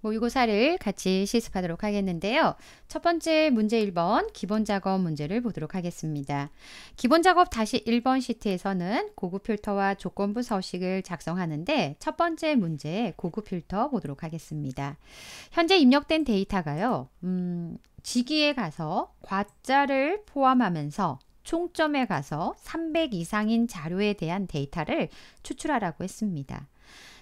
모의고사를 같이 실습하도록 하겠는데요. 첫 번째 문제 1번 기본 작업 문제를 보도록 하겠습니다. 기본 작업 다시 1번 시트에서는 고급 필터와 조건부 서식을 작성하는데 첫 번째 문제 고급 필터 보도록 하겠습니다. 현재 입력된 데이터가요. 음, 지기에 가서 과자를 포함하면서 총점에 가서 300 이상인 자료에 대한 데이터를 추출하라고 했습니다.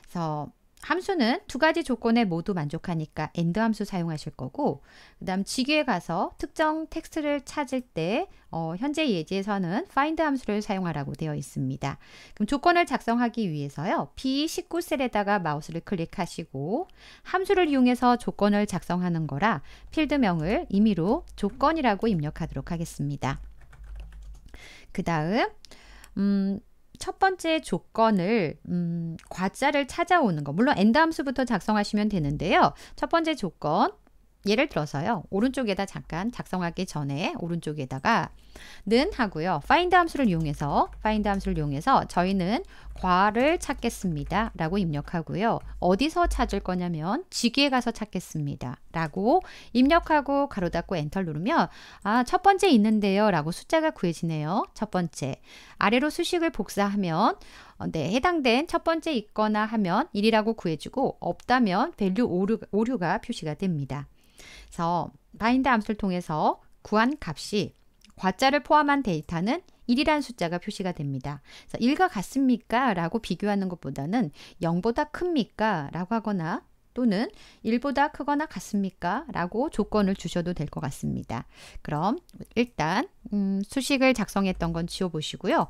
그래서 함수는 두 가지 조건에 모두 만족하니까 AND 함수 사용하실 거고 그 다음 직위에 가서 특정 텍스트를 찾을 때 어, 현재 예제에서는 find 함수를 사용하라고 되어 있습니다. 그럼 조건을 작성하기 위해서요. B19셀에다가 마우스를 클릭하시고 함수를 이용해서 조건을 작성하는 거라 필드명을 임의로 조건이라고 입력하도록 하겠습니다. 그 다음 음, 첫 번째 조건을 음, 과자를 찾아오는 거. 물론 엔드 함수부터 작성하시면 되는데요. 첫 번째 조건 예를 들어서요. 오른쪽에다 잠깐 작성하기 전에 오른쪽에다가 는 하고요. find 함수를 이용해서 find 함수를 이용해서 저희는 과를 찾겠습니다. 라고 입력하고요. 어디서 찾을 거냐면 지기에 가서 찾겠습니다. 라고 입력하고 가로 닫고 엔터 누르면 아, 첫 번째 있는데요. 라고 숫자가 구해지네요. 첫 번째. 아래로 수식을 복사하면 어, 네, 해당된 첫 번째 있거나 하면 1이라고 구해주고 없다면 밸류 오류, 오류가 표시가 됩니다. 그래서 바인드 함수를 통해서 구한 값이 과자를 포함한 데이터는 1이라는 숫자가 표시가 됩니다. 그래서 1과 같습니까? 라고 비교하는 것보다는 0보다 큽니까? 라고 하거나 또는 1보다 크거나 같습니까? 라고 조건을 주셔도 될 것 같습니다. 그럼 일단 음, 수식을 작성했던 건 지워보시고요.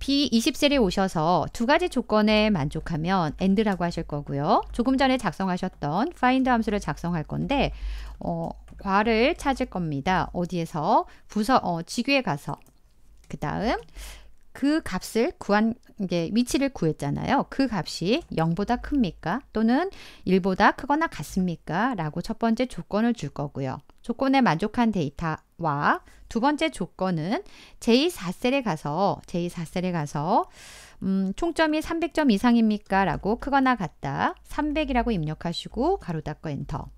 B20셀에 오셔서 두 가지 조건에 만족하면 AND라고 하실 거고요. 조금 전에 작성하셨던 FIND 함수를 작성할 건데 어, 과를 찾을 겁니다. 어디에서? 부서, 어, 직위에 가서. 그 다음, 그 값을 구한 이게 위치를 구했잖아요. 그 값이 0보다 큽니까? 또는 1보다 크거나 같습니까? 라고 첫 번째 조건을 줄 거고요. 조건에 만족한 데이터와 두 번째 조건은 제2사셀에 가서 제2사셀에 가서 음, 총점이 300점 이상입니까? 라고 크거나 같다. 300이라고 입력하시고 가로 닫고 엔터.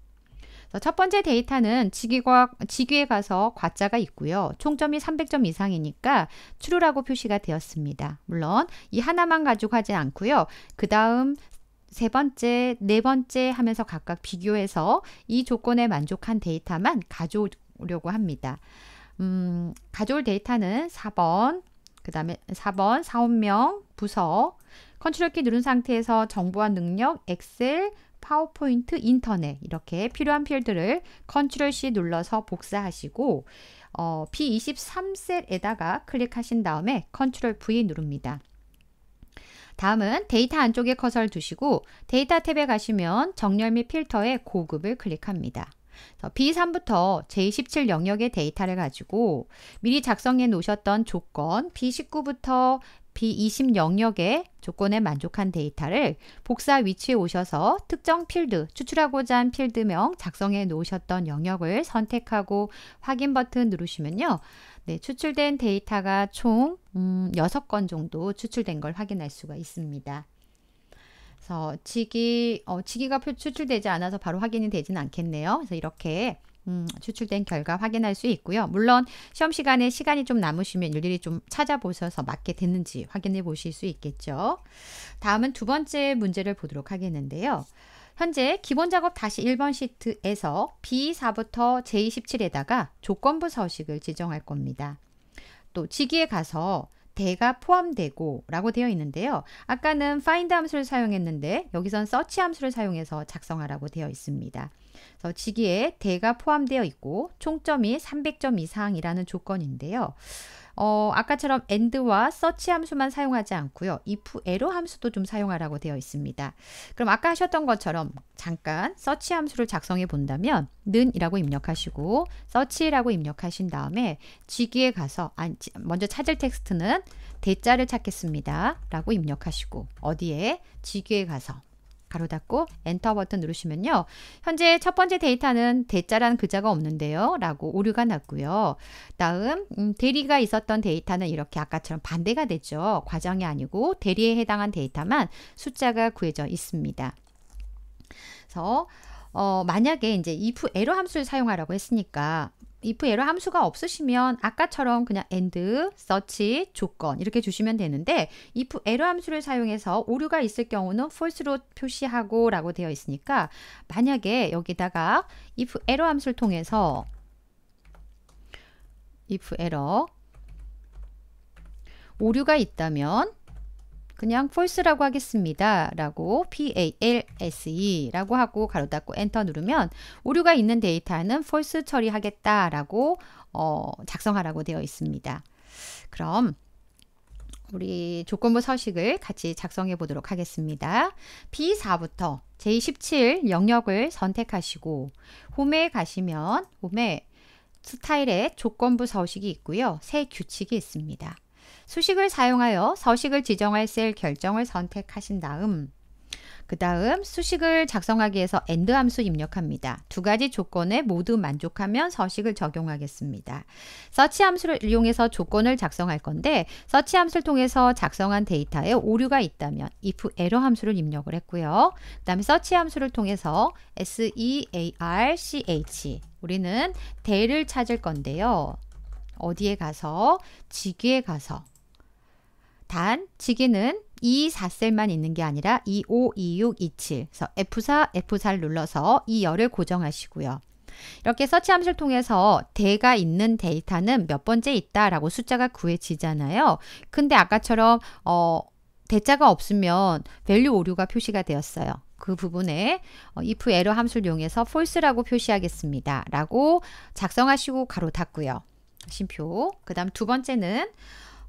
첫 번째 데이터는 직위과, 직위에 가서 과자가 있고요. 총점이 300점 이상이니까 true라고 표시가 되었습니다. 물론 이 하나만 가지고 하지 않고요. 그 다음 세 번째, 네 번째 하면서 각각 비교해서 이 조건에 만족한 데이터만 가져오려고 합니다. 음, 가져올 데이터는 4번, 그 다음에 4번 사원명, 부서, 컨트롤 키 누른 상태에서 정보와 능력, 엑셀, 파워포인트, 인터넷 이렇게 필요한 필드를 컨트롤 C 눌러서 복사하시고 어, B23셀에다가 클릭하신 다음에 컨트롤 V 누릅니다. 다음은 데이터 안쪽에 커서를 두시고 데이터 탭에 가시면 정렬 및 필터의 고급을 클릭합니다. B3부터 J17 영역의 데이터를 가지고 미리 작성해 놓으셨던 조건 B19부터 B20 영역의 조건에 만족한 데이터를 복사 위치에 오셔서 특정 필드, 추출하고자 한 필드명 작성해 놓으셨던 영역을 선택하고 확인 버튼 누르시면요. 네, 추출된 데이터가 총 음, 6건 정도 추출된 걸 확인할 수가 있습니다. 그래서 지기, 어, 지기가 추출되지 않아서 바로 확인이 되진 않겠네요. 그래서 이렇게 음, 추출된 결과 확인할 수 있고요. 물론 시험 시간에 시간이 좀 남으시면 일일이 좀 찾아보셔서 맞게 됐는지 확인해 보실 수 있겠죠. 다음은 두 번째 문제를 보도록 하겠는데요. 현재 기본 작업 다시 1번 시트에서 B4부터 j 1 7에다가 조건부 서식을 지정할 겁니다. 또 지기에 가서 대가 포함되고 라고 되어 있는데요. 아까는 find 함수를 사용했는데 여기선 search 함수를 사용해서 작성하라고 되어 있습니다. 그래서 직위에 대가 포함되어 있고 총점이 300점 이상이라는 조건인데요. 어, 아까처럼 and와 search 함수만 사용하지 않고요. if, ero 함수도 좀 사용하라고 되어 있습니다. 그럼 아까 하셨던 것처럼 잠깐 search 함수를 작성해 본다면 는이라고 입력하시고 search라고 입력하신 다음에 지기에 가서 아, 먼저 찾을 텍스트는 대자를 찾겠습니다. 라고 입력하시고 어디에 지기에 가서 가로 닫고 엔터 버튼 누르시면요. 현재 첫 번째 데이터는 대자란 글자가 없는데요. 라고 오류가 났고요. 다음 음, 대리가 있었던 데이터는 이렇게 아까처럼 반대가 되죠. 과정이 아니고 대리에 해당한 데이터만 숫자가 구해져 있습니다. 그래서 어, 만약에 이제 if 에러 함수를 사용하라고 했으니까 if 얘로 함수가 없으시면 아까처럼 그냥 and, search, 조건 이렇게 주시면 되는데 if 에러 함수를 사용해서 오류가 있을 경우는 false로 표시하고 라고 되어 있으니까 만약에 여기다가 if 에러 함수를 통해서 if 에러 오류가 있다면 그냥 false라고 하겠습니다. 라고 false 라고 하고 가로 닫고 엔터 누르면 오류가 있는 데이터는 false 처리하겠다 라고 어, 작성하라고 되어 있습니다. 그럼 우리 조건부 서식을 같이 작성해 보도록 하겠습니다. B4부터 J17 영역을 선택하시고 홈에 가시면 홈에 스타일의 조건부 서식이 있고요. 새 규칙이 있습니다. 수식을 사용하여 서식을 지정할 셀 결정을 선택하신 다음 그 다음 수식을 작성하기 위해서 AND 함수 입력합니다. 두 가지 조건에 모두 만족하면 서식을 적용하겠습니다. 서치 함수를 이용해서 조건을 작성할 건데 서치 함수를 통해서 작성한 데이터에 오류가 있다면 if error 함수를 입력을 했고요. 그 다음에 서치 함수를 통해서 search 우리는 d a y 를 찾을 건데요. 어디에 가서 직위에 가서 단직위는이 4셀만 있는 게 아니라 2, 5, 2, 6, 2, 7 그래서 F4, F4를 눌러서 이 열을 고정하시고요. 이렇게 서치 함수를 통해서 대가 있는 데이터는 몇 번째 있다라고 숫자가 구해지잖아요. 근데 아까처럼 어, 대자가 없으면 밸류 오류가 표시가 되었어요. 그 부분에 어, if 에러 함수를 이용해서 false라고 표시하겠습니다. 라고 작성하시고 가로 닫고요. 심표. 그 다음 두 번째는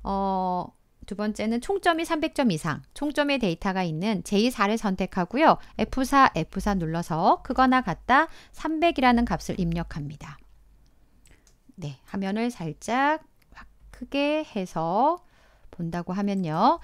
어, 두 번째는 총점이 300점 이상, 총점의 데이터가 있는 J4를 선택하고요. F4, F4 눌러서 크거나 같다 300이라는 값을 입력합니다. 네, 화면을 살짝 크게 해서 본다고 하면요.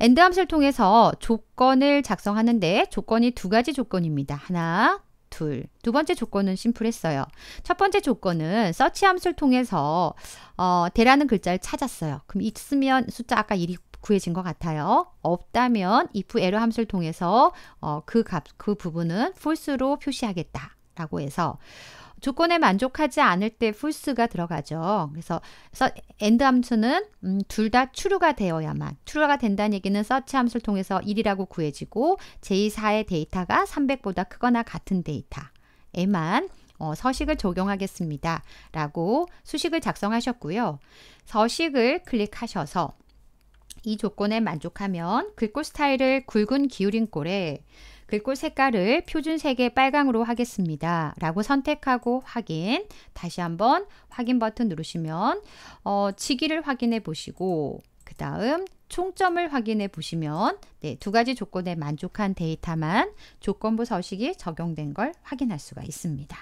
엔드 함수를 통해서 조건을 작성하는데 조건이 두 가지 조건입니다. 하나, 둘. 두 번째 조건은 심플했어요. 첫 번째 조건은 서치 함수를 통해서 어, 대라는 글자를 찾았어요. 그럼 있으면 숫자 아까 1이 구해진 것 같아요. 없다면 if error 함수를 통해서 어, 그 값, 그 부분은 false로 표시하겠다. 라고 해서 조건에 만족하지 않을 때 풀스가 들어가죠. 그래서 엔드 함수는 음, 둘다 추루가 되어야만 추루가 된다는 얘기는 서치 함수를 통해서 1이라고 구해지고 제2사의 데이터가 300보다 크거나 같은 데이터에만 어, 서식을 적용하겠습니다. 라고 수식을 작성하셨고요. 서식을 클릭하셔서 이 조건에 만족하면 글꼴 스타일을 굵은 기울인꼴에 글꼴 그 색깔을 표준 색의 빨강으로 하겠습니다. 라고 선택하고 확인. 다시 한번 확인 버튼 누르시면 어, 치기를 확인해 보시고 그 다음 총점을 확인해 보시면 네, 두 가지 조건에 만족한 데이터만 조건부 서식이 적용된 걸 확인할 수가 있습니다.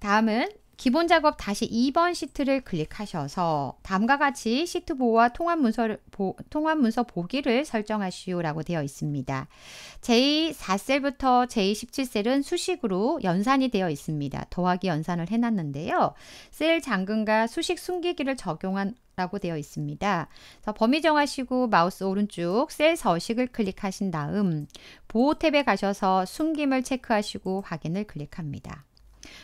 다음은 기본 작업 다시 2번 시트를 클릭하셔서 다음과 같이 시트 보호와 통합 문서 보, 통합 문서 보기를 설정하시오라고 되어 있습니다. J4셀부터 J17셀은 수식으로 연산이 되어 있습니다. 더하기 연산을 해놨는데요. 셀 잠금과 수식 숨기기를 적용한 라고 되어 있습니다. 범위 정하시고 마우스 오른쪽 셀 서식을 클릭하신 다음 보호 탭에 가셔서 숨김을 체크하시고 확인을 클릭합니다.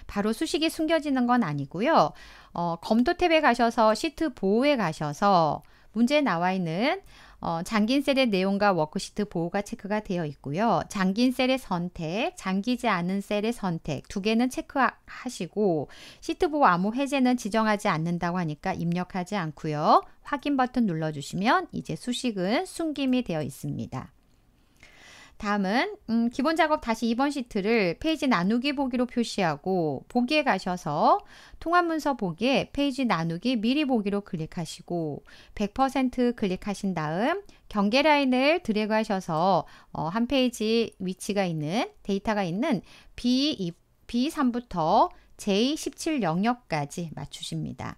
바로 수식이 숨겨지는 건 아니고요. 어, 검토 탭에 가셔서 시트 보호에 가셔서 문제에 나와 있는 어, 장긴 셀의 내용과 워크시트 보호가 체크가 되어 있고요. 장긴 셀의 선택, 장기지 않은 셀의 선택 두 개는 체크하시고 시트 보호 암호 해제는 지정하지 않는다고 하니까 입력하지 않고요. 확인 버튼 눌러주시면 이제 수식은 숨김이 되어 있습니다. 다음은 음, 기본 작업 다시 2번 시트를 페이지 나누기 보기로 표시하고 보기에 가셔서 통합 문서 보기에 페이지 나누기 미리 보기로 클릭하시고 100% 클릭하신 다음 경계 라인을 드래그 하셔서 어, 한 페이지 위치가 있는 데이터가 있는 B, B3부터 J17 영역까지 맞추십니다.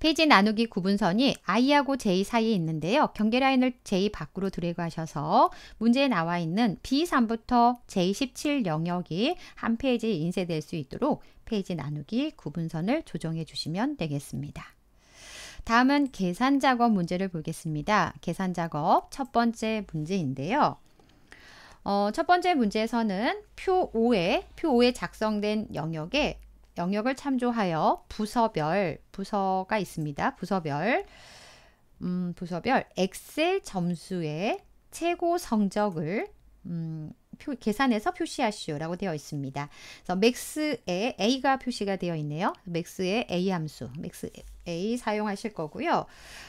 페이지 나누기 구분선이 i하고 j 사이에 있는데요. 경계라인을 j 밖으로 드래그하셔서 문제에 나와 있는 B3부터 J17 영역이 한 페이지에 인쇄될 수 있도록 페이지 나누기 구분선을 조정해 주시면 되겠습니다. 다음은 계산 작업 문제를 보겠습니다. 계산 작업 첫 번째 문제인데요. 어, 첫 번째 문제에서는 표 5에 표 5에 작성된 영역에 영역을 참조하여 부서별, 부서가 있습니다. 부서별, 음, 부서별 엑셀 점수의 최고 성적을 음, 표, 계산해서 표시하시오라고 되어 있습니다. 그래서 맥스에 A가 표시가 되어 있네요. 맥스의 A 함수, 맥스 A 사용하실 거고요.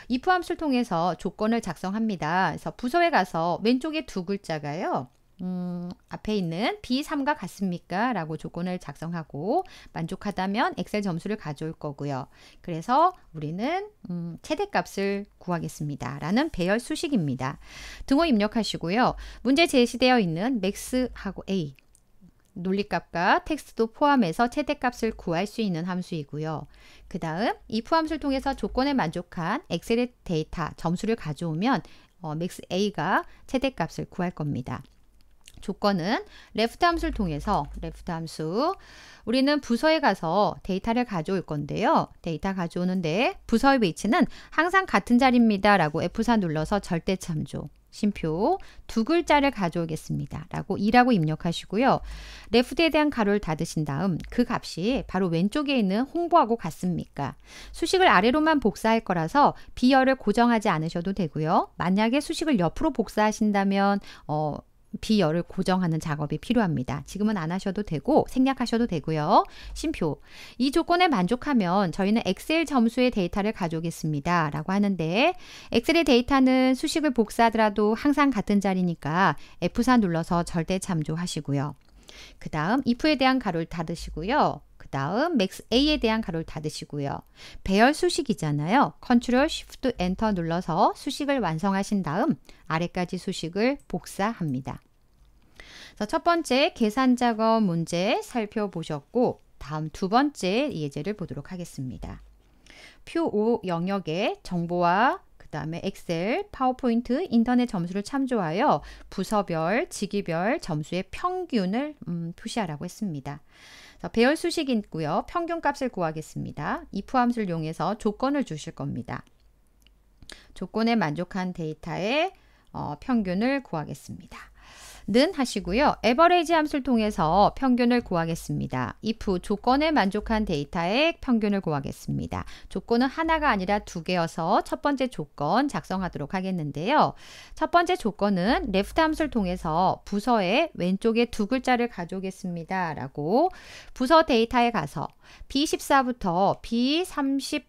if 함수를 통해서 조건을 작성합니다. 그래서 부서에 가서 왼쪽에 두 글자가요. 음, 앞에 있는 B3과 같습니까? 라고 조건을 작성하고 만족하다면 엑셀 점수를 가져올 거고요. 그래서 우리는 음, 최대값을 구하겠습니다. 라는 배열 수식입니다. 등호 입력하시고요. 문제 제시되어 있는 max하고 a 논리값과 텍스트도 포함해서 최대값을 구할 수 있는 함수이고요. 그 다음 if 함수를 통해서 조건에 만족한 엑셀의 데이터 점수를 가져오면 어, max a가 최대값을 구할 겁니다. 조건은 레프트 함수를 통해서 레프트 함수 우리는 부서에 가서 데이터를 가져올 건데요. 데이터 가져오는데 부서의 위치는 항상 같은 자리입니다. 라고 F4 눌러서 절대 참조 심표 두 글자를 가져오겠습니다. 라고 2라고 입력하시고요. 레프트에 대한 가로를 닫으신 다음 그 값이 바로 왼쪽에 있는 홍보하고 같습니까? 수식을 아래로만 복사할 거라서 비열을 고정하지 않으셔도 되고요. 만약에 수식을 옆으로 복사하신다면 어, 비열을 고정하는 작업이 필요합니다. 지금은 안 하셔도 되고 생략하셔도 되고요. 심표. 이 조건에 만족하면 저희는 엑셀 점수의 데이터를 가져오겠습니다. 라고 하는데 엑셀의 데이터는 수식을 복사하더라도 항상 같은 자리니까 F4 눌러서 절대 참조하시고요. 그 다음 if에 대한 가로를 닫으시고요. 그 다음 max a에 대한 가로를 닫으시고요. 배열 수식이잖아요. 컨트롤 쉬프트 엔터 눌러서 수식을 완성하신 다음 아래까지 수식을 복사합니다. 첫 번째 계산 작업 문제 살펴보셨고 다음 두 번째 예제를 보도록 하겠습니다. 표5 영역에 정보와 그 다음에 엑셀, 파워포인트, 인터넷 점수를 참조하여 부서별, 직위별 점수의 평균을 음, 표시하라고 했습니다. 배열 수식이 있고요. 평균값을 구하겠습니다. if 함수를 이용해서 조건을 주실 겁니다. 조건에 만족한 데이터의 어, 평균을 구하겠습니다. 는 하시고요. 에버레이지 함수를 통해서 평균을 구하겠습니다. if 조건에 만족한 데이터의 평균을 구하겠습니다. 조건은 하나가 아니라 두 개여서 첫 번째 조건 작성하도록 하겠는데요. 첫 번째 조건은 left 함수를 통해서 부서의 왼쪽에 두 글자를 가져오겠습니다. 라고 부서 데이터에 가서 B14부터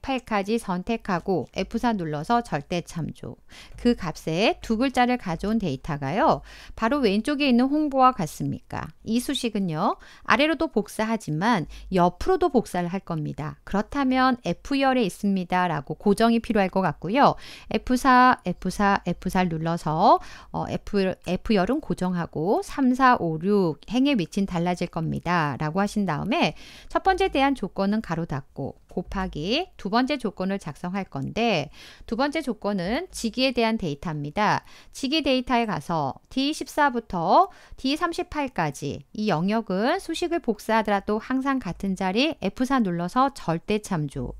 B38까지 선택하고 F4 눌러서 절대 참조 그 값에 두 글자를 가져온 데이터가요. 바로 왼쪽 위쪽에 있는 홍보와 같습니까? 이 수식은요. 아래로도 복사하지만 옆으로도 복사를 할 겁니다. 그렇다면 F열에 e 있습니다. 라고 고정이 필요할 것 같고요. F4, F4, f 4 눌러서 어, F, F열은 고정하고 3, 4, 5, 6 행의 위치는 달라질 겁니다. 라고 하신 다음에 첫 번째 대한 조건은 가로 닫고 곱하기 두 번째 조건을 작성할 건데 두 번째 조건은 직위에 대한 데이터입니다. 직위 데이터에 가서 D14부터 D38까지 이 영역은 수식을 복사하더라도 항상 같은 자리 F4 눌러서 절대 참조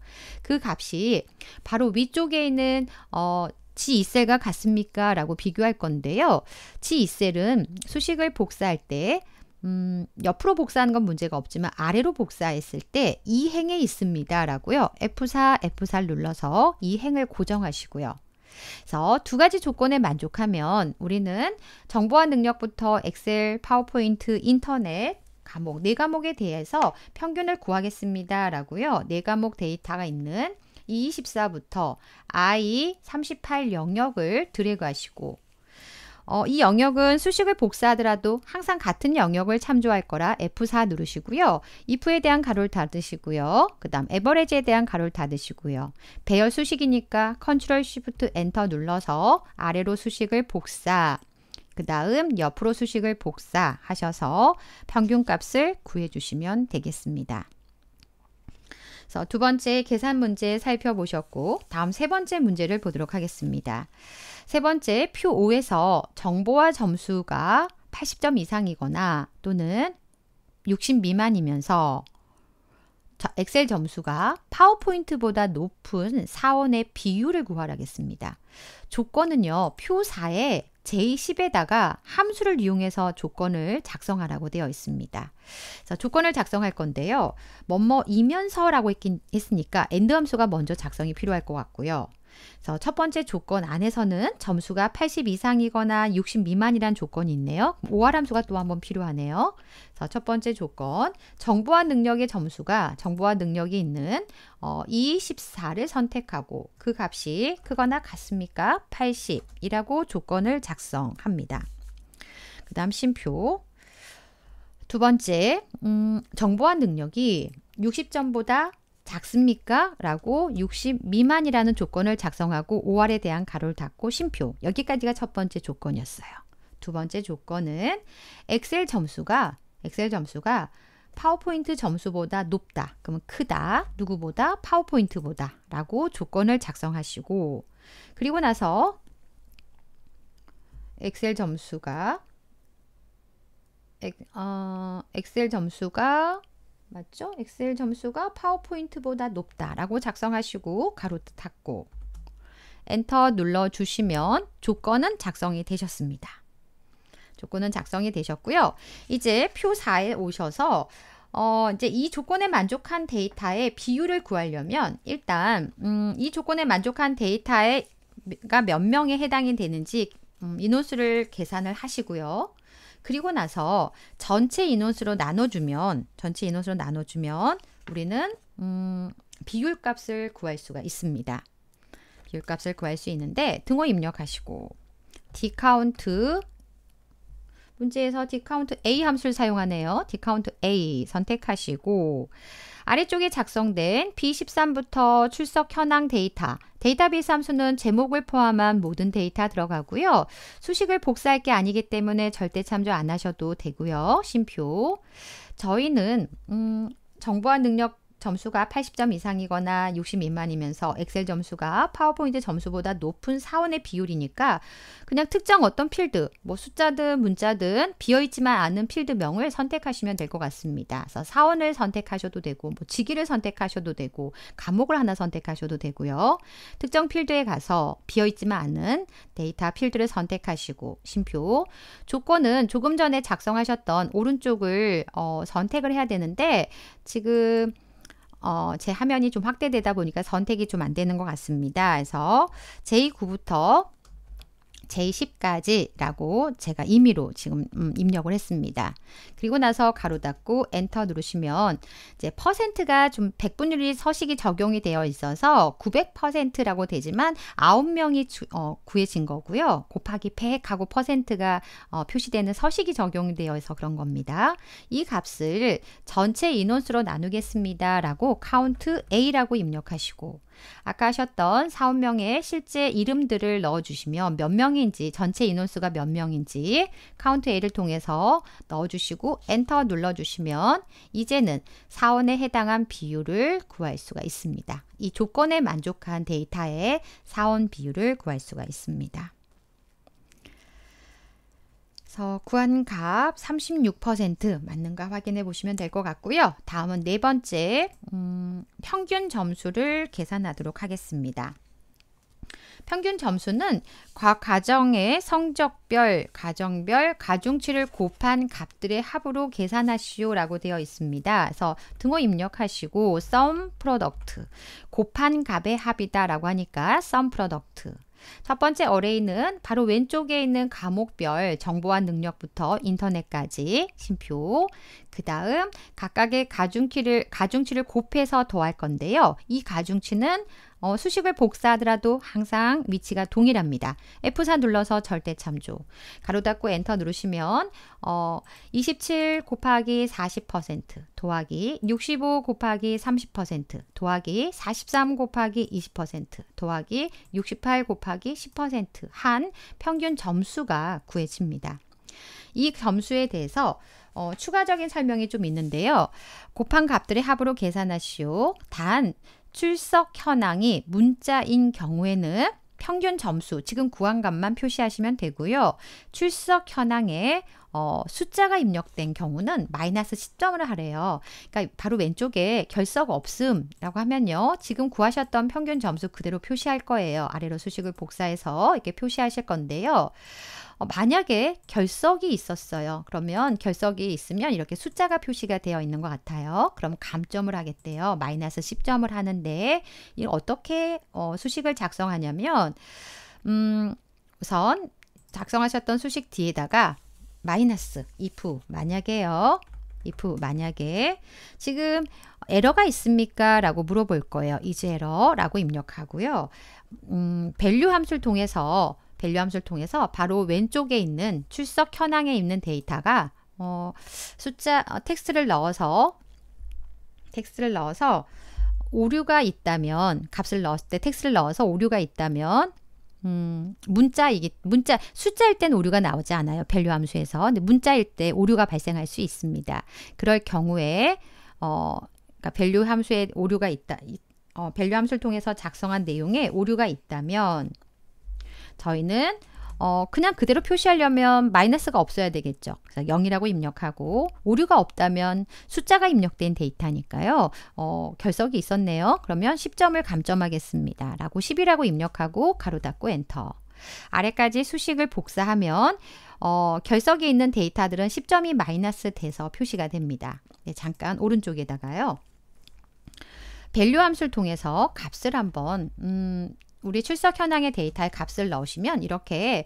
그 값이 바로 위쪽에 있는 어, G2셀과 같습니까? 라고 비교할 건데요. G2셀은 수식을 복사할 때 음, 옆으로 복사하는 건 문제가 없지만 아래로 복사했을 때 이 행에 있습니다. 라고요. F4, F4를 눌러서 이 행을 고정하시고요. 그래서 두 가지 조건에 만족하면 우리는 정보화 능력부터 엑셀, 파워포인트, 인터넷, 과목, 네 과목에 대해서 평균을 구하겠습니다. 라고요. 네 과목 데이터가 있는 이 24부터 I 38 영역을 드래그 하시고 어, 이 영역은 수식을 복사하더라도 항상 같은 영역을 참조할 거라 F4 누르시고요. if에 대한 가로를 닫으시고요. 그 다음 에버레지에 대한 가로를 닫으시고요. 배열 수식이니까 컨트롤 쉬프트 엔터 눌러서 아래로 수식을 복사 그 다음 옆으로 수식을 복사하셔서 평균값을 구해주시면 되겠습니다. 그래서 두 번째 계산 문제 살펴보셨고 다음 세 번째 문제를 보도록 하겠습니다. 세 번째, 표 5에서 정보와 점수가 80점 이상이거나 또는 60 미만이면서 엑셀 점수가 파워포인트보다 높은 사원의 비율을 구하라겠습니다. 조건은요, 표 4에 제10에다가 함수를 이용해서 조건을 작성하라고 되어 있습니다. 자, 조건을 작성할 건데요. 뭐뭐이면서라고 했으니까 엔드 함수가 먼저 작성이 필요할 것 같고요. 그래서 첫 번째 조건 안에서는 점수가 80 이상이거나 60 미만이란 조건이 있네요. 오활함수가 또 한 번 필요하네요. 그래서 첫 번째 조건 정보화 능력의 점수가 정보화 능력이 있는 어, 2, 14를 선택하고 그 값이 크거나 같습니까? 80이라고 조건을 작성합니다. 그 다음 심표 두 번째, 음, 정보화 능력이 60점보다 작습니까? 라고 60 미만이라는 조건을 작성하고 5월에 대한 가로를 닫고 심표. 여기까지가 첫 번째 조건이었어요. 두 번째 조건은 엑셀 점수가 엑셀 점수가 파워포인트 점수보다 높다. 그러면 크다. 누구보다 파워포인트보다 라고 조건을 작성하시고 그리고 나서 엑셀 점수가 엑, 어, 엑셀 점수가 맞죠? 엑셀 점수가 파워포인트보다 높다라고 작성하시고 가로 닫고 엔터 눌러주시면 조건은 작성이 되셨습니다. 조건은 작성이 되셨고요. 이제 표 4에 오셔서 어, 이제 이 조건에 만족한 데이터의 비율을 구하려면 일단 음, 이 조건에 만족한 데이터가 몇 명에 해당이 되는지 음, 인원수를 계산을 하시고요. 그리고 나서 전체 인원수로 나눠주면 전체 인원수로 나눠주면 우리는 음, 비율 값을 구할 수가 있습니다. 비율 값을 구할 수 있는데 등호 입력하시고 디카운트 문제에서 디카운트 A 함수를 사용하네요. 디카운트 A 선택하시고 아래쪽에 작성된 B13부터 출석 현황 데이터, 데이터베이스 함수는 제목을 포함한 모든 데이터 들어가고요. 수식을 복사할 게 아니기 때문에 절대 참조 안 하셔도 되고요. 심표. 저희는 음, 정보화 능력 점수가 80점 이상이거나 60 미만이면서 엑셀 점수가 파워포인트 점수보다 높은 사원의 비율이니까 그냥 특정 어떤 필드, 뭐 숫자든 문자든 비어있지만 않은 필드명을 선택하시면 될 것 같습니다. 그래서 사원을 선택하셔도 되고, 뭐 직위를 선택하셔도 되고, 과목을 하나 선택하셔도 되고요. 특정 필드에 가서 비어있지만 않은 데이터 필드를 선택하시고, 심표, 조건은 조금 전에 작성하셨던 오른쪽을 어, 선택을 해야 되는데, 지금 어, 제 화면이 좀 확대되다 보니까 선택이 좀 안 되는 것 같습니다. 그래서 제2구부터 J10까지라고 제가 임의로 지금 음, 입력을 했습니다. 그리고 나서 가로 닫고 엔터 누르시면 이제 퍼센트가 좀 백분율이 서식이 적용이 되어 있어서 900%라고 되지만 9명이 주, 어, 구해진 거고요. 곱하기 100하고 퍼센트가 어, 표시되는 서식이 적용되어서 그런 겁니다. 이 값을 전체 인원수로 나누겠습니다라고 count A라고 입력하시고 아까 하셨던 사원명에 실제 이름들을 넣어주시면 몇 명인지 전체 인원수가 몇 명인지 카운트 A를 통해서 넣어주시고 엔터 눌러주시면 이제는 사원에 해당한 비율을 구할 수가 있습니다. 이 조건에 만족한 데이터에 사원 비율을 구할 수가 있습니다. 그래서 구한 값 36% 맞는가 확인해 보시면 될 것 같고요. 다음은 네 번째 음, 평균 점수를 계산하도록 하겠습니다. 평균 점수는 각 가정의 성적별, 가정별, 가중치를 곱한 값들의 합으로 계산하시오라고 되어 있습니다. 그래서 등호 입력하시고 sum product 곱한 값의 합이다라고 하니까 sum product 첫 번째 어레이는 바로 왼쪽에 있는 과목별 정보화 능력부터 인터넷까지 심표. 그 다음 각각의 가중키를 가중치를 곱해서 더할 건데요. 이 가중치는 어, 수식을 복사하더라도 항상 위치가 동일합니다. F4 눌러서 절대 참조. 가로 닫고 엔터 누르시면 어, 27 곱하기 40% 더하기 65 곱하기 30% 더하기 43 곱하기 20% 더하기 68 곱하기 10%한 평균 점수가 구해집니다. 이 점수에 대해서 어, 추가적인 설명이 좀 있는데요. 곱한 값들의 합으로 계산하시오. 단 출석 현황이 문자인 경우에는 평균 점수, 지금 구한값만 표시하시면 되고요. 출석 현황에 어, 숫자가 입력된 경우는 마이너스 10점을 하래요. 그러니까 바로 왼쪽에 결석 없음이라고 하면요. 지금 구하셨던 평균 점수 그대로 표시할 거예요. 아래로 수식을 복사해서 이렇게 표시하실 건데요. 어, 만약에 결석이 있었어요. 그러면 결석이 있으면 이렇게 숫자가 표시가 되어 있는 것 같아요. 그럼 감점을 하겠대요. 마이너스 10점을 하는데 이걸 어떻게 어, 수식을 작성하냐면 음, 우선 작성하셨던 수식 뒤에다가 마이너스 if 만약에요. if 만약에 지금 에러가 있습니까? 라고 물어볼 거예요. 이제 에러라고 입력하고요. 음, 밸류 함수를 통해서 밸류 함수를 통해서 바로 왼쪽에 있는 출석 현황에 있는 데이터가 어, 숫자 어, 텍스트를 넣어서 텍스트를 넣어서 오류가 있다면 값을 넣었을 때 네, 텍스트를 넣어서 오류가 있다면 음, 문자이기 문자 숫자일 땐 오류가 나오지 않아요. 밸류 함수에서. 근데 문자일 때 오류가 발생할 수 있습니다. 그럴 경우에 어 그러니까 밸류 함수에 오류가 있다. 어, 밸류 함수를 통해서 작성한 내용에 오류가 있다면 저희는 어, 그냥 그대로 표시하려면 마이너스가 없어야 되겠죠. 그래서 0이라고 입력하고 오류가 없다면 숫자가 입력된 데이터니까요. 어, 결석이 있었네요. 그러면 10점을 감점하겠습니다. 라고 10이라고 입력하고 가로 닫고 엔터. 아래까지 수식을 복사하면 어, 결석이 있는 데이터들은 10점이 마이너스 돼서 표시가 됩니다. 네, 잠깐 오른쪽에다가요. 밸류 함수를 통해서 값을 한번 음, 우리 출석 현황의 데이터에 값을 넣으시면 이렇게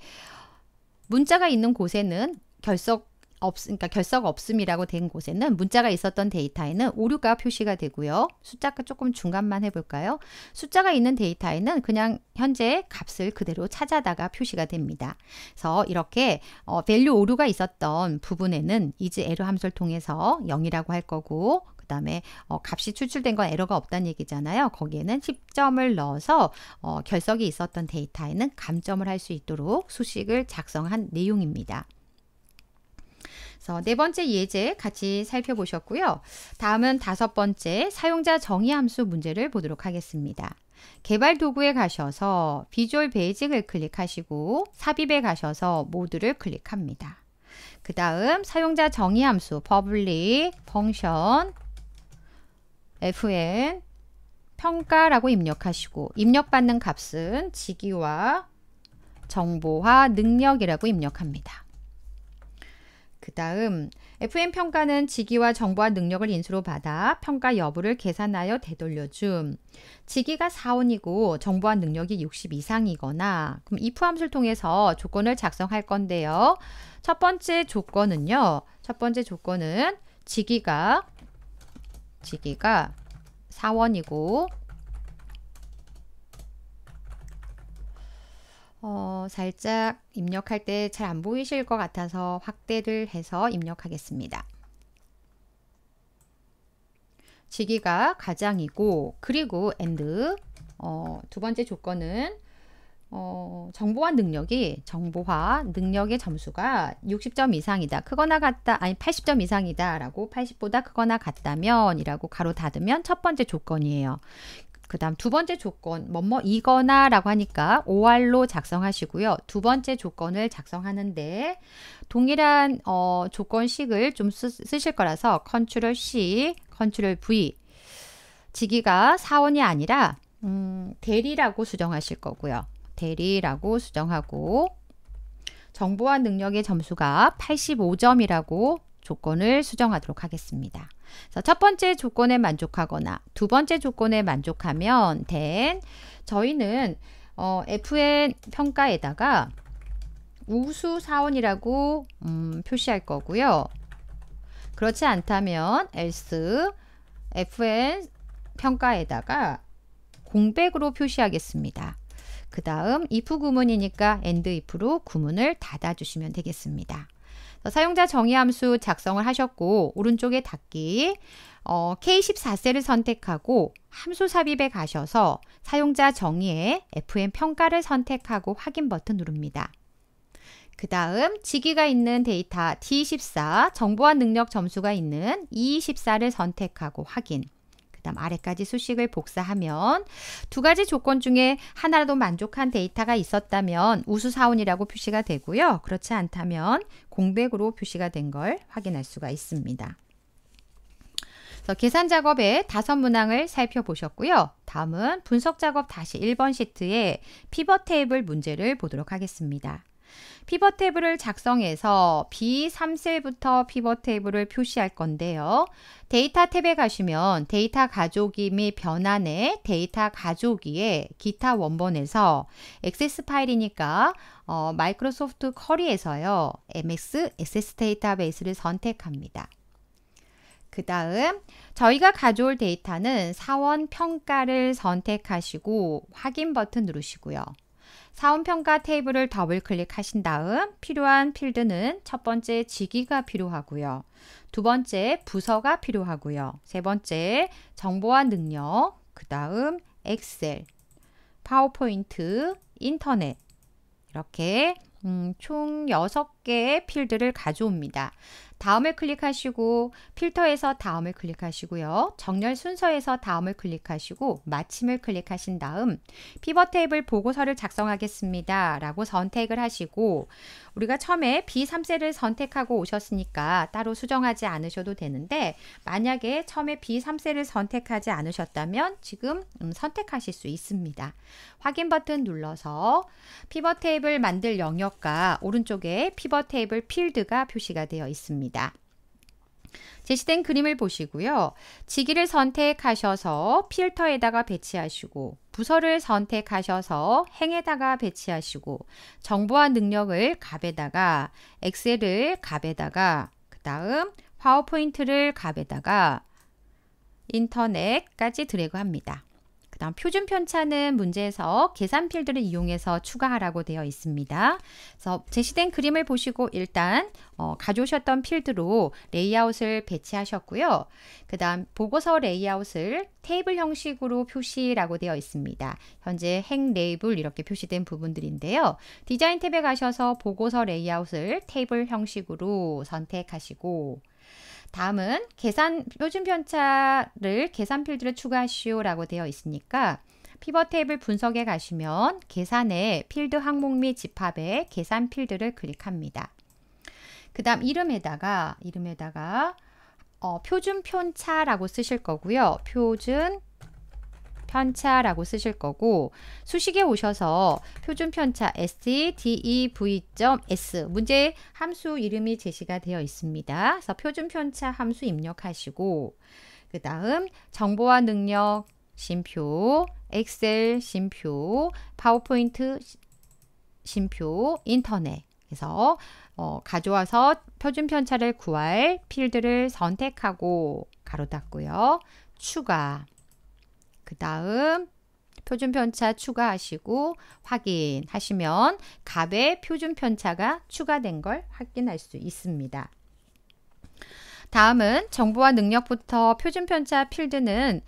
문자가 있는 곳에는 결석 없, 그러니까 결석 없음이라고 된 곳에는 문자가 있었던 데이터에는 오류가 표시가 되고요. 숫자가 조금 중간만 해볼까요? 숫자가 있는 데이터에는 그냥 현재 값을 그대로 찾아다가 표시가 됩니다. 그래서 이렇게 어, value 오류가 있었던 부분에는 is error 함수를 통해서 0이라고 할 거고 그다음에 어, 값이 추출된 건 에러가 없다는 얘기잖아요. 거기에는 10점을 넣어서 어, 결석이 있었던 데이터에는 감점을 할 수 있도록 수식을 작성한 내용입니다. 네 번째 예제 같이 살펴보셨고요. 다음은 다섯 번째 사용자 정의 함수 문제를 보도록 하겠습니다. 개발 도구에 가셔서 비주얼 베이직을 클릭하시고 삽입에 가셔서 모두를 클릭합니다. 그 다음 사용자 정의 함수 public function Fn 평가라고 입력하시고 입력받는 값은 직위와 정보화 능력이라고 입력합니다. 그 다음 FM 평가는 직위와 정보화 능력을 인수로 받아 평가 여부를 계산하여 되돌려줌. 직위가 4원이고 정보화 능력이 60 이상이거나 그럼 if 함수를 통해서 조건을 작성할 건데요. 첫 번째 조건은요. 첫 번째 조건은 직위가 지기가 4원이고 어, 살짝 입력할 때 잘 안 보이실 것 같아서 확대를 해서 입력하겠습니다. 지기가 가장이고 그리고 and 어, 두 번째 조건은 어, 정보화 능력이 정보화 능력의 점수가 60점 이상이다. 크거나 같다. 아니 80점 이상이다라고 80보다 크거나 같다면이라고 가로 닫으면 첫 번째 조건이에요. 그다음 두 번째 조건 뭐 뭐 이거나라고 하니까 OR로 작성하시고요. 두 번째 조건을 작성하는데 동일한 어, 조건식을 좀 쓰, 쓰실 거라서 컨트롤 C, 컨트롤 V 직위가 사원이 아니라 음, 대리라고 수정하실 거고요. 대리라고 수정하고 정보화 능력의 점수가 85점이라고 조건을 수정하도록 하겠습니다. 자, 첫 번째 조건에 만족하거나 두 번째 조건에 만족하면 된 저희는 어, FN 평가에다가 우수 사원이라고 음, 표시할 거고요. 그렇지 않다면 else FN 평가에다가 공백으로 표시하겠습니다. 그 다음 if 구문이니까 and if로 구문을 닫아주시면 되겠습니다. 사용자 정의 함수 작성을 하셨고 오른쪽에 닫기 어, K14셀을 선택하고 함수 삽입에 가셔서 사용자 정의에 FM 평가를 선택하고 확인 버튼 누릅니다. 그 다음 지기가 있는 데이터 D14 정보화 능력 점수가 있는 E14를 선택하고 확인 그 다음 아래까지 수식을 복사하면 두 가지 조건 중에 하나라도 만족한 데이터가 있었다면 우수사원이라고 표시가 되고요. 그렇지 않다면 공백으로 표시가 된 걸 확인할 수가 있습니다. 그래서 계산 작업의 다섯 문항을 살펴보셨고요. 다음은 분석 작업 다시 1번 시트의 피벗 테이블 문제를 보도록 하겠습니다. 피벗 테이블을 작성해서 B3셀부터 피벗 테이블을 표시할 건데요. 데이터 탭에 가시면 데이터 가족이 및 변환의 데이터 가족이의 기타 원본에서 액세스 파일이니까 어, 마이크로소프트 커리에서요. MX 액세스 데이터베이스를 선택합니다. 그 다음 저희가 가져올 데이터는 사원 평가를 선택하시고 확인 버튼 누르시고요. 사원평가 테이블을 더블 클릭하신 다음 필요한 필드는 첫 번째 직위가 필요하고요. 두 번째 부서가 필요하고요. 세 번째 정보와 능력, 그 다음 엑셀, 파워포인트, 인터넷 이렇게 음, 총6 개의 필드를 가져옵니다. 다음을 클릭하시고 필터에서 다음을 클릭하시고요. 정렬 순서에서 다음을 클릭하시고 마침을 클릭하신 다음 피벗 테이블 보고서를 작성하겠습니다. 라고 선택을 하시고 우리가 처음에 B3셀을 선택하고 오셨으니까 따로 수정하지 않으셔도 되는데 만약에 처음에 B3셀을 선택하지 않으셨다면 지금 음, 선택하실 수 있습니다. 확인 버튼 눌러서 피벗 테이블 만들 영역과 오른쪽에 피벗 리버 테이블 필드가 표시가 되어 있습니다. 제시된 그림을 보시고요. 지기를 선택하셔서 필터에다가 배치하시고 부서를 선택하셔서 행에다가 배치하시고 정보와 능력을 값에다가 엑셀을 값에다가 그 다음 파워포인트를 값에다가 인터넷까지 드래그합니다. 그 다음 표준 편차는 문제에서 계산 필드를 이용해서 추가하라고 되어 있습니다. 그래서 제시된 그림을 보시고 일단 어, 가져오셨던 필드로 레이아웃을 배치하셨고요. 그 다음 보고서 레이아웃을 테이블 형식으로 표시라고 되어 있습니다. 현재 행 레이블 이렇게 표시된 부분들인데요. 디자인 탭에 가셔서 보고서 레이아웃을 테이블 형식으로 선택하시고 다음은 계산 표준 편차를 계산 필드를 추가하시오라고 되어 있으니까 피벗 테이블 분석에 가시면 계산의 필드 항목 및 집합에 계산 필드를 클릭합니다. 그 다음 이름에다가 이름에다가 어, 표준 편차라고 쓰실 거고요. 표준 편차라고 쓰실 거고 수식에 오셔서 표준 편차 S, D, E, V.S 문제 함수 이름이 제시가 되어 있습니다. 그래서 표준 편차 함수 입력하시고 그 다음 정보와 능력 심표, 엑셀 심표, 파워포인트 심표, 인터넷 그래서 어, 가져와서 표준 편차를 구할 필드를 선택하고 가로 닫고요. 추가 그 다음 표준 편차 추가하시고 확인하시면 값에 표준 편차가 추가된 걸 확인할 수 있습니다. 다음은 정보와 능력부터 표준 편차 필드는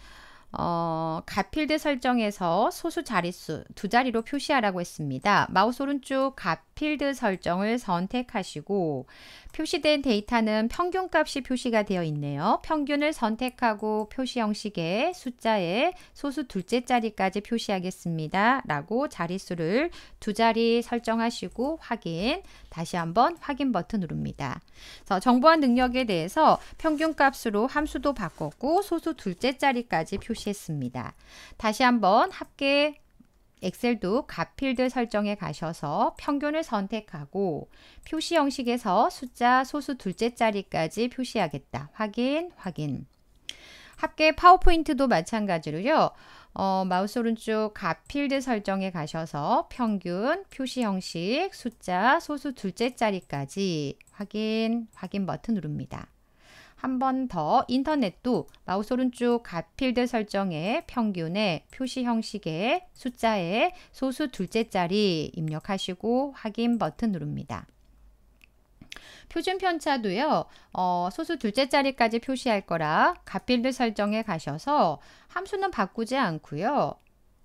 어, 가필드 설정에서 소수 자릿수 두 자리로 표시하라고 했습니다. 마우스 오른쪽 가필드 설정을 선택하시고 표시된 데이터는 평균값이 표시가 되어 있네요. 평균을 선택하고 표시 형식의 숫자에 소수 둘째 자리까지 표시하겠습니다. 라고 자릿수를 두 자리 설정하시고 확인, 다시 한번 확인 버튼 누릅니다. 그래서 정보한 능력에 대해서 평균값으로 함수도 바꿨고 소수 둘째 자리까지 표시했습니다. 다시 한번 합계 엑셀도 값필드 설정에 가셔서 평균을 선택하고 표시 형식에서 숫자 소수 둘째 자리까지 표시하겠다. 확인, 확인. 합계 파워포인트도 마찬가지로요. 어, 마우스 오른쪽 값필드 설정에 가셔서 평균, 표시 형식, 숫자, 소수 둘째 자리까지 확인, 확인 버튼 누릅니다. 한번더 인터넷도 마우스 오른쪽 갓필드 설정에 평균에 표시 형식의 숫자에 소수 둘째 자리 입력하시고 확인 버튼 누릅니다. 표준 편차도요. 어, 소수 둘째 자리까지 표시할 거라 가필드 설정에 가셔서 함수는 바꾸지 않고요.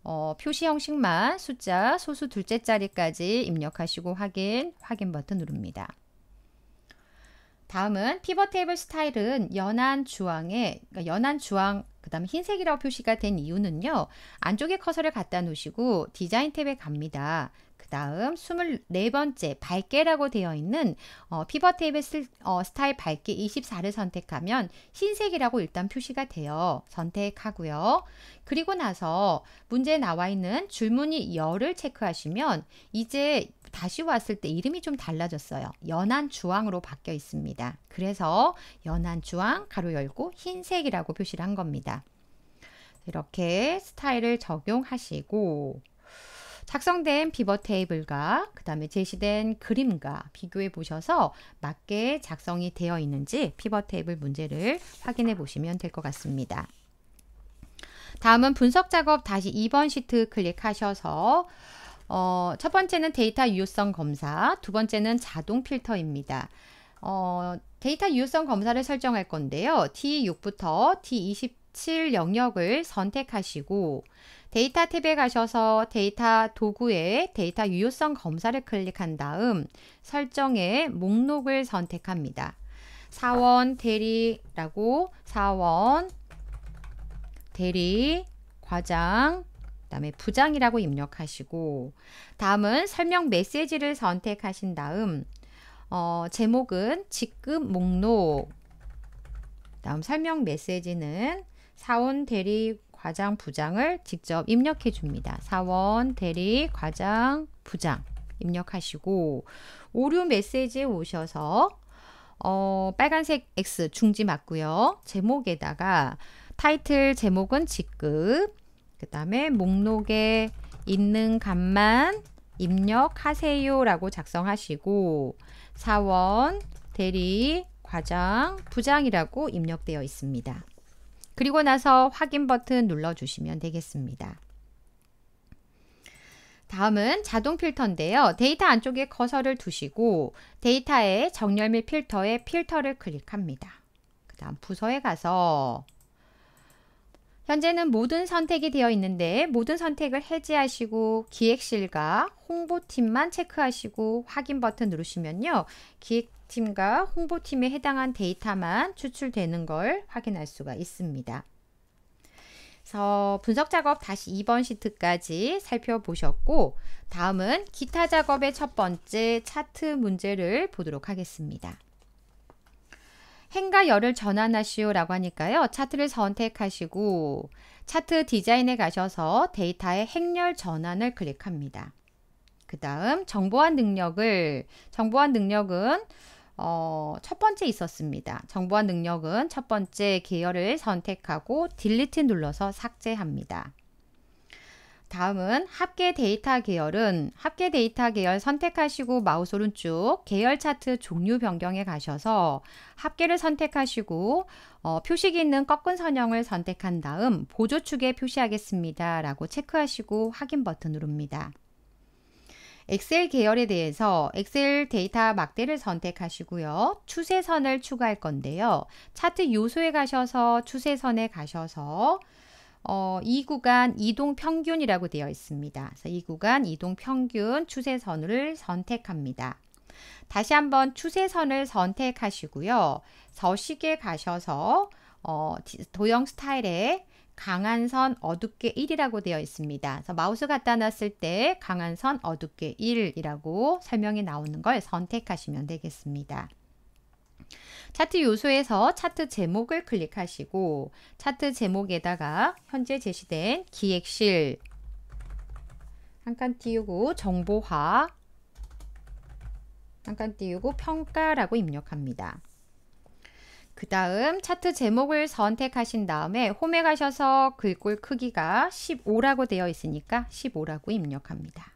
어, 표시 형식만 숫자 소수 둘째 자리까지 입력하시고 확인, 확인 버튼 누릅니다. 다음은 피벗 테이블 스타일은 연한 주황에 그러니까 연한 주황 그 다음에 흰색이라고 표시가 된 이유는요. 안쪽에 커서를 갖다 놓으시고 디자인 탭에 갑니다. 그 다음 24번째 밝게라고 되어 있는 어, 피벗 테이블 어, 스타일 밝게 24를 선택하면 흰색이라고 일단 표시가 되어 선택하고요. 그리고 나서 문제에 나와 있는 줄무늬 열을 체크하시면 이제 다시 왔을 때 이름이 좀 달라졌어요. 연한 주황으로 바뀌어 있습니다. 그래서 연한 주황 가로 열고 흰색이라고 표시를 한 겁니다. 이렇게 스타일을 적용하시고 작성된 피벗 테이블과 그 다음에 제시된 그림과 비교해 보셔서 맞게 작성이 되어 있는지 피벗 테이블 문제를 확인해 보시면 될 것 같습니다. 다음은 분석 작업 다시 2번 시트 클릭하셔서 어, 첫 번째는 데이터 유효성 검사, 두 번째는 자동 필터입니다. 어, 데이터 유효성 검사를 설정할 건데요. t 6부터 t 2 0 7 영역을 선택하시고 데이터 탭에 가셔서 데이터 도구에 데이터 유효성 검사를 클릭한 다음 설정에 목록을 선택합니다. 사원 대리라고 사원 대리 과장 그 다음에 부장이라고 입력하시고 다음은 설명 메시지를 선택하신 다음 어, 제목은 직급 목록 다음 설명 메시지는 사원 대리 과장 부장을 직접 입력해 줍니다. 사원 대리 과장 부장 입력하시고 오류 메시지에 오셔서 어, 빨간색 X 중지 맞고요. 제목에다가 타이틀 제목은 직급 그 다음에 목록에 있는 값만 입력하세요 라고 작성하시고 사원, 대리, 과장, 부장이라고 입력되어 있습니다. 그리고 나서 확인 버튼 눌러주시면 되겠습니다. 다음은 자동 필터인데요. 데이터 안쪽에 커서를 두시고 데이터의 정렬 및 필터에 필터를 클릭합니다. 그 다음 부서에 가서 현재는 모든 선택이 되어 있는데 모든 선택을 해제하시고 기획실과 홍보팀만 체크하시고 확인 버튼 누르시면요. 기획 팀과 홍보팀에 해당한 데이터만 추출되는 걸 확인할 수가 있습니다. 그래서 분석 작업 다시 2번 시트까지 살펴보셨고 다음은 기타 작업의 첫 번째 차트 문제를 보도록 하겠습니다. 행과 열을 전환하시오 라고 하니까요. 차트를 선택하시고 차트 디자인에 가셔서 데이터의 행열 전환을 클릭합니다. 그 다음 정보환 능력을 정보환 능력은 어, 첫 번째 있었습니다. 정보와 능력은 첫 번째 계열을 선택하고 딜리트 눌러서 삭제합니다. 다음은 합계 데이터 계열은 합계 데이터 계열 선택하시고 마우스 오른쪽 계열 차트 종류 변경에 가셔서 합계를 선택하시고 어, 표식이 있는 꺾은 선형을 선택한 다음 보조축에 표시하겠습니다. 라고 체크하시고 확인 버튼 누릅니다. 엑셀 계열에 대해서 엑셀 데이터 막대를 선택하시고요. 추세선을 추가할 건데요. 차트 요소에 가셔서 추세선에 가셔서 어, 이 구간 이동 평균이라고 되어 있습니다. 그래서 이 구간 이동 평균 추세선을 선택합니다. 다시 한번 추세선을 선택하시고요. 서식에 가셔서 어, 도형 스타일에 강한 선 어둡게 1이라고 되어 있습니다. 그래서 마우스 갖다 놨을 때 강한 선 어둡게 1이라고 설명이 나오는 걸 선택하시면 되겠습니다. 차트 요소에서 차트 제목을 클릭하시고 차트 제목에다가 현재 제시된 기획실 한 칸 띄우고 정보화 한 칸 띄우고 평가라고 입력합니다. 그 다음 차트 제목을 선택하신 다음에 홈에 가셔서 글꼴 크기가 15라고 되어 있으니까 15라고 입력합니다.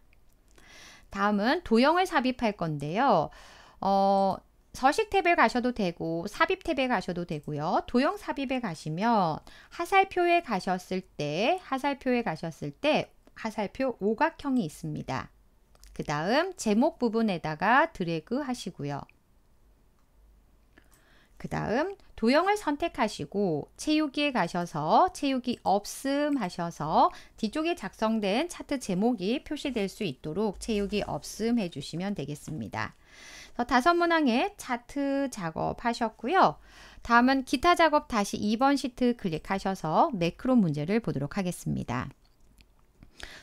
다음은 도형을 삽입할 건데요. 어, 서식 탭에 가셔도 되고 삽입 탭에 가셔도 되고요. 도형 삽입에 가시면 하살표에 가셨을 때 하살표에 가셨을 때 하살표 오각형이 있습니다. 그 다음 제목 부분에다가 드래그 하시고요. 그 다음 도형을 선택하시고 채우기에 가셔서 채우기 없음 하셔서 뒤쪽에 작성된 차트 제목이 표시될 수 있도록 채우기 없음 해주시면 되겠습니다. 다섯 문항의 차트 작업 하셨고요. 다음은 기타 작업 다시 2번 시트 클릭하셔서 매크로 문제를 보도록 하겠습니다.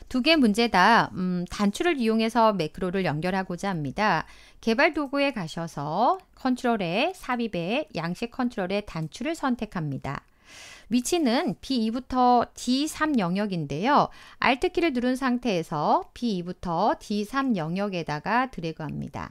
두개 문제 다 음, 단추를 이용해서 매크로를 연결하고자 합니다. 개발 도구에 가셔서 컨트롤에 삽입에 양식 컨트롤에 단추를 선택합니다. 위치는 B2부터 D3 영역인데요. Alt키를 누른 상태에서 B2부터 D3 영역에다가 드래그합니다.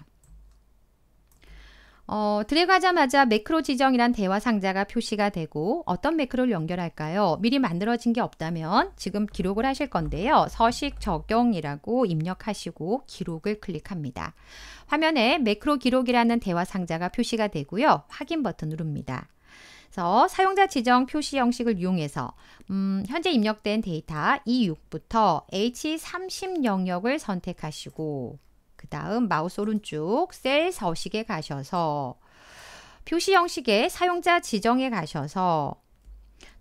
어, 들어가자마자 매크로 지정이란 대화 상자가 표시가 되고 어떤 매크로를 연결할까요? 미리 만들어진 게 없다면 지금 기록을 하실 건데요. 서식 적용이라고 입력하시고 기록을 클릭합니다. 화면에 매크로 기록이라는 대화 상자가 표시가 되고요. 확인 버튼 누릅니다. 그래서 사용자 지정 표시 형식을 이용해서 음, 현재 입력된 데이터 E6부터 H30 영역을 선택하시고 그 다음 마우스 오른쪽 셀 서식에 가셔서 표시 형식의 사용자 지정에 가셔서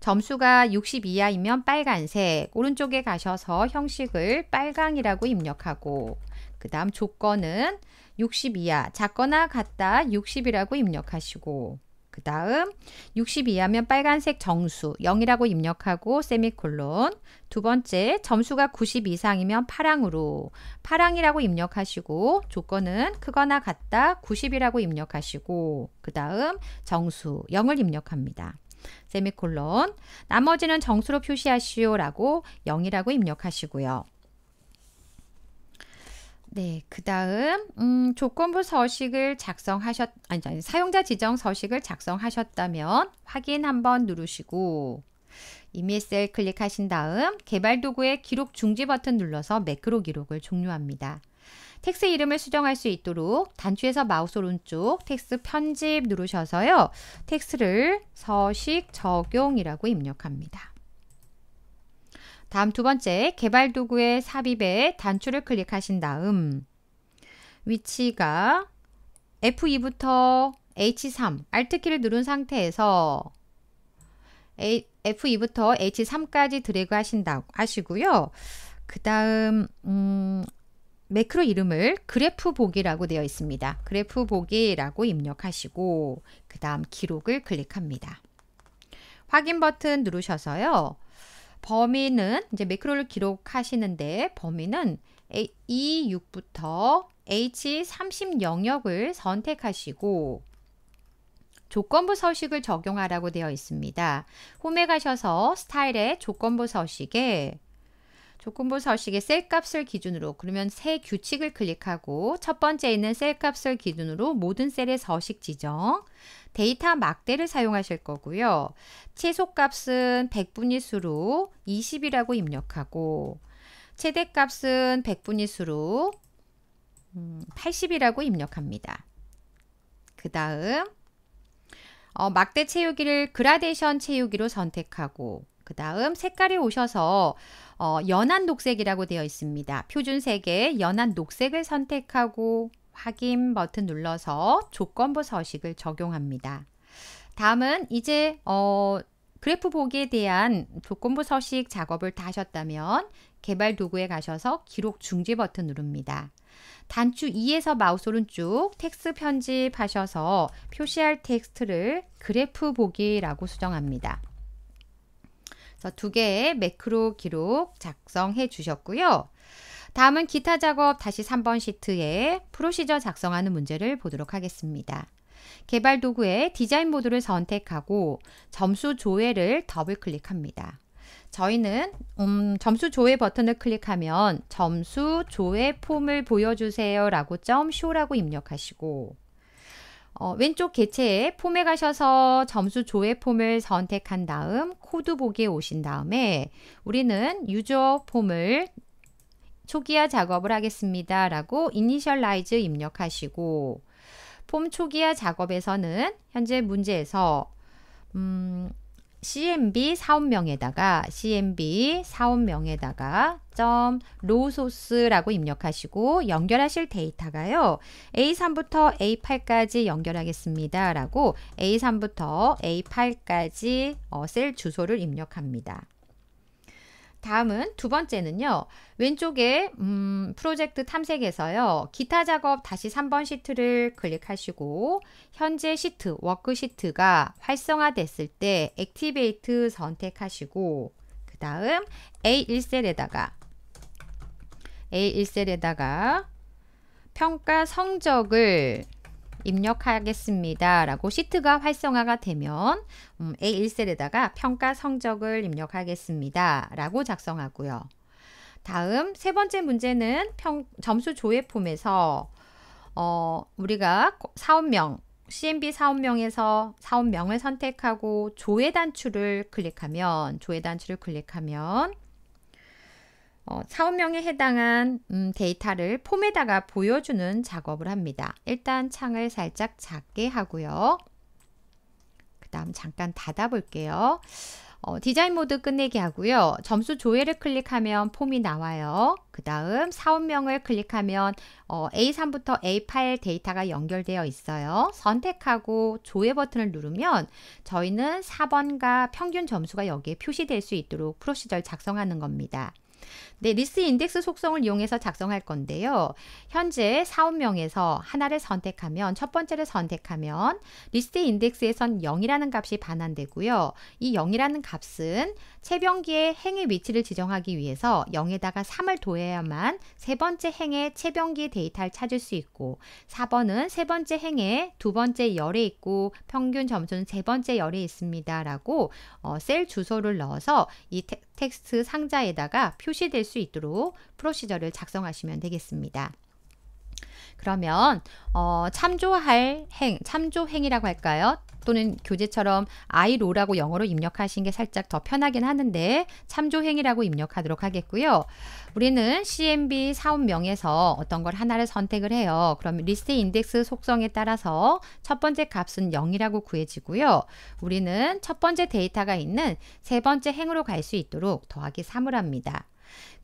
점수가 60 이하이면 빨간색, 오른쪽에 가셔서 형식을 빨강이라고 입력하고 그 다음 조건은 60 이하, 작거나 같다 60이라고 입력하시고 그 다음 62하면 빨간색 정수 0이라고 입력하고 세미콜론 두 번째 점수가 90 이상이면 파랑으로 파랑이라고 입력하시고 조건은 크거나 같다 90이라고 입력하시고 그 다음 정수 0을 입력합니다. 세미콜론 나머지는 정수로 표시하시오 라고 0이라고 입력하시고요. 네, 그 다음 음, 조건부 서식을 작성하셨 아니, 아니 사용자 지정 서식을 작성하셨다면 확인 한번 누르시고 이미 셀 클릭하신 다음 개발 도구의 기록 중지 버튼 눌러서 매크로 기록을 종료합니다. 텍스 이름을 수정할 수 있도록 단추에서 마우스 오른쪽 텍스 편집 누르셔서요. 텍스를 서식 적용이라고 입력합니다. 다음 두 번째, 개발 도구의 삽입에 단추를 클릭하신 다음 위치가 F2부터 H3, Alt키를 누른 상태에서 F2부터 H3까지 드래그 하신다 하시고요. 그 다음 음, 매크로 이름을 그래프 보기라고 되어 있습니다. 그래프 보기라고 입력하시고 그 다음 기록을 클릭합니다. 확인 버튼 누르셔서요. 범위는 이제 매크로를 기록하시는데 범위는 E6부터 H30 영역을 선택하시고 조건부 서식을 적용하라고 되어 있습니다. 홈에 가셔서 스타일의 조건부 서식에 조건부 서식의 셀값을 기준으로 그러면 새 규칙을 클릭하고 첫 번째 있는 셀값을 기준으로 모든 셀의 서식 지정 데이터 막대를 사용하실 거고요. 최소값은 100분위 수로 20이라고 입력하고 최대값은 100분위 수로 80이라고 음, 입력합니다. 그 다음 어, 막대 채우기를 그라데이션 채우기로 선택하고 그 다음 색깔이 오셔서 어, 연한 녹색이라고 되어 있습니다. 표준색의 연한 녹색을 선택하고 확인 버튼 눌러서 조건부 서식을 적용합니다. 다음은 이제 어, 그래프 보기에 대한 조건부 서식 작업을 다 하셨다면 개발 도구에 가셔서 기록 중지 버튼 누릅니다. 단추 2에서 마우스 오른쪽 텍스트 편집하셔서 표시할 텍스트를 그래프 보기라고 수정합니다. 그래서 두 개의 매크로 기록 작성해 주셨고요. 다음은 기타 작업 다시 3번 시트에 프로시저 작성하는 문제를 보도록 하겠습니다. 개발 도구의 디자인 모드를 선택하고 점수 조회를 더블 클릭합니다. 저희는 음, 점수 조회 버튼을 클릭하면 점수 조회 폼을 보여주세요 라고 점 s 라고 입력하시고 어, 왼쪽 개체에 폼에 가셔서 점수 조회 폼을 선택한 다음 코드 보기에 오신 다음에 우리는 유저 폼을 초기화 작업을 하겠습니다. 라고 이니셜라이즈 입력하시고 폼 초기화 작업에서는 현재 문제에서 음, CMB 사업명에다가 CMB 사업명에다가 점 로소스라고 입력하시고 연결하실 데이터가요. A3부터 A8까지 연결하겠습니다라고 A3부터 A8까지 어, 셀 주소를 입력합니다. 다음은 두 번째는요. 왼쪽에 음, 프로젝트 탐색에서요. 기타 작업 다시 3번 시트를 클릭하시고 현재 시트, 워크 시트가 활성화됐을 때 액티베이트 선택하시고 그 다음 A1셀에다가 A1셀에다가 평가 성적을 입력하겠습니다. 라고 시트가 활성화가 되면 음, A1셀에다가 평가 성적을 입력하겠습니다. 라고 작성하고요. 다음 세 번째 문제는 평, 점수 조회 폼에서 어, 우리가 사업명 CMB 사업명에서 사업명을 선택하고 조회 단추를 클릭하면 조회 단추를 클릭하면 어, 사원명에 해당한 음, 데이터를 폼에다가 보여주는 작업을 합니다. 일단 창을 살짝 작게 하고요. 그 다음 잠깐 닫아볼게요. 어, 디자인 모드 끝내기 하고요. 점수 조회를 클릭하면 폼이 나와요. 그 다음 사원명을 클릭하면 어, A3부터 A8 데이터가 연결되어 있어요. 선택하고 조회 버튼을 누르면 저희는 4번과 평균 점수가 여기에 표시될 수 있도록 프로시절 작성하는 겁니다. 네, 리스 인덱스 속성을 이용해서 작성할 건데요. 현재 사원명에서 하나를 선택하면 첫 번째를 선택하면 리스트 인덱스에선 0이라는 값이 반환되고요. 이 0이라는 값은 채변기의 행의 위치를 지정하기 위해서 0에다가 3을 도해야만세 번째 행의 채변기 데이터를 찾을 수 있고 4번은 세 번째 행의 두 번째 열에 있고 평균 점수는 세 번째 열에 있습니다. 라고 어, 셀 주소를 넣어서 이 텍, 텍스트 상자에다가 표시 표시될 수 있도록 프로시저를 작성하시면 되겠습니다. 그러면 어, 참조할 행, 참조행이라고 할까요? 또는 교재처럼 ILO라고 영어로 입력하신 게 살짝 더 편하긴 하는데 참조행이라고 입력하도록 하겠고요. 우리는 CMB 사원명에서 어떤 걸 하나를 선택을 해요. 그러면 리스트 인덱스 속성에 따라서 첫 번째 값은 0이라고 구해지고요. 우리는 첫 번째 데이터가 있는 세 번째 행으로 갈 수 있도록 더하기 3을 합니다.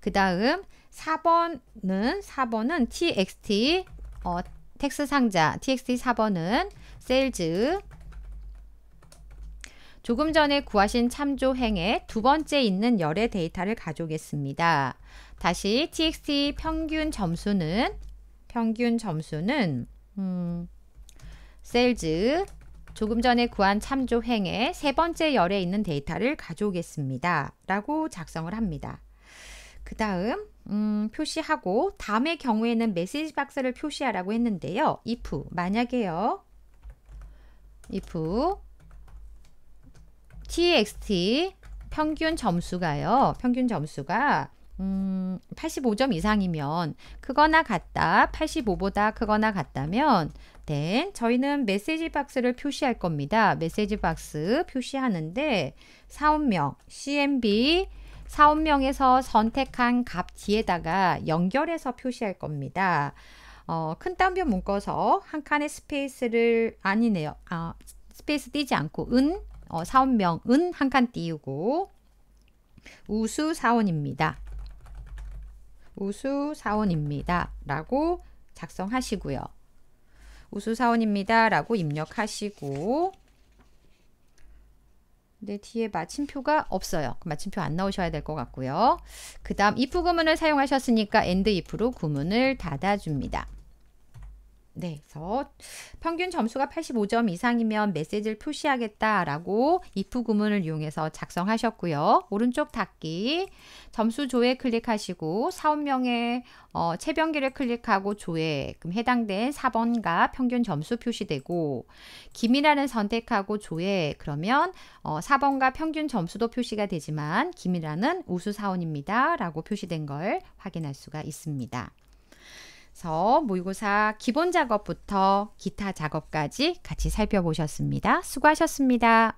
그 다음 4번은 4번은 txt 어, 텍스 상자 txt 4번은 sales 조금 전에 구하신 참조행의 두 번째 있는 열의 데이터를 가져오겠습니다. 다시 txt 평균 점수는 평균 점수는 음, 셀즈 조금 전에 구한 참조행의 세 번째 열에 있는 데이터를 가져오겠습니다. 라고 작성을 합니다. 그 다음 음, 표시하고 다음의 경우에는 메시지 박스를 표시하라고 했는데요. if 만약에요. if txt 평균 점수가요. 평균 점수가 음, 85점 이상이면 크거나 같다 85보다 크거나 같다면 then 저희는 메시지 박스를 표시할 겁니다. 메시지 박스 표시하는데 사운명 cmb 사업명에서 선택한 값 뒤에다가 연결해서 표시할 겁니다. 어, 큰 따옴표 묶어서 한 칸의 스페이스를 아니네요. 아, 스페이스 띄지 않고 은 어, 사원명 은 한 칸 띄우고 우수 사원입니다. 우수 사원입니다. 라고 작성하시고요. 우수 사원입니다. 라고 입력하시고 근데 네, 뒤에 마침표가 없어요. 그 마침표 안나오셔야될 것 같고요. 그 다음 if 구문을 사용하셨으니까 and if로 구문을 닫아줍니다. 네, 그래서 평균 점수가 85점 이상이면 메시지를 표시하겠다라고 if 구문을 이용해서 작성하셨고요. 오른쪽 닫기, 점수 조회 클릭하시고 사업명에 어, 체변기를 클릭하고 조회, 그럼 해당된 4번과 평균 점수 표시되고 김이라는 선택하고 조회, 그러면 어, 4번과 평균 점수도 표시가 되지만 김이라는 우수 사원입니다 라고 표시된 걸 확인할 수가 있습니다. 그래서 모의고사 기본 작업부터 기타 작업까지 같이 살펴보셨습니다. 수고하셨습니다.